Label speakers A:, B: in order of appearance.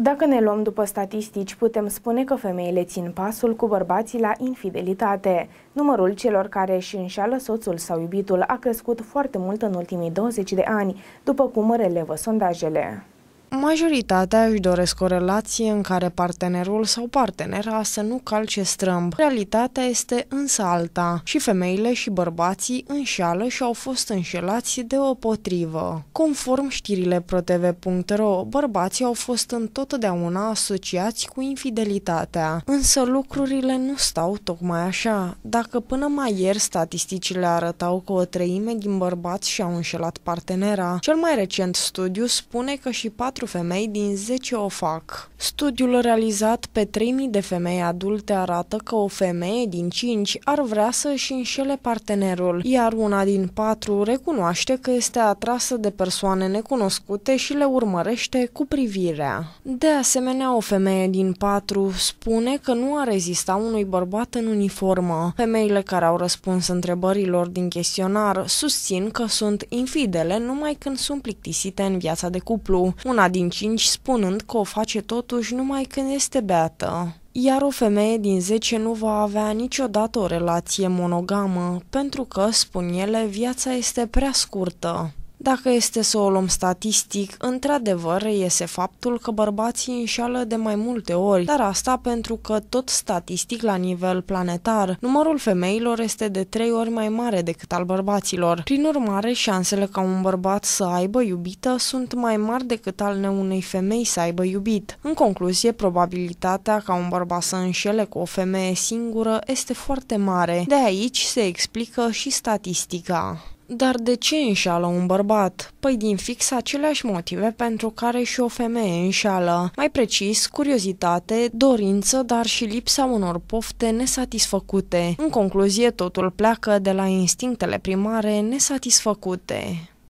A: Dacă ne luăm după statistici, putem spune că femeile țin pasul cu bărbații la infidelitate. Numărul celor care își înșală soțul sau iubitul a crescut foarte mult în ultimii 20 de ani, după cum relevă sondajele.
B: Majoritatea își doresc o relație în care partenerul sau partenera să nu calce strâmb. Realitatea este însă alta și femeile și bărbații înșală și au fost înșelați potrivă. Conform știrile protv.ro, bărbații au fost întotdeauna asociați cu infidelitatea. Însă lucrurile nu stau tocmai așa. Dacă până mai ieri statisticile arătau că o treime din bărbați și-au înșelat partenera, cel mai recent studiu spune că și 4 4 femei din 10 o fac. Studiul realizat pe 3000 de femei adulte arată că o femeie din 5 ar vrea să-și înșele partenerul, iar una din 4 recunoaște că este atrasă de persoane necunoscute și le urmărește cu privirea. De asemenea, o femeie din 4 spune că nu a rezista unui bărbat în uniformă. Femeile care au răspuns întrebărilor din chestionar susțin că sunt infidele numai când sunt plictisite în viața de cuplu. Una din cinci spunând că o face totuși numai când este beată. Iar o femeie din 10 nu va avea niciodată o relație monogamă, pentru că, spun ele, viața este prea scurtă. Dacă este să o luăm statistic, într-adevăr iese faptul că bărbații înșală de mai multe ori, dar asta pentru că tot statistic la nivel planetar, numărul femeilor este de trei ori mai mare decât al bărbaților. Prin urmare, șansele ca un bărbat să aibă iubită sunt mai mari decât al unei femei să aibă iubit. În concluzie, probabilitatea ca un bărbat să înșele cu o femeie singură este foarte mare. De aici se explică și statistica. Dar de ce înșală un bărbat? Păi din fix aceleași motive pentru care și o femeie înșală. Mai precis, curiozitate, dorință, dar și lipsa unor pofte nesatisfăcute. În concluzie, totul pleacă de la instinctele primare nesatisfăcute.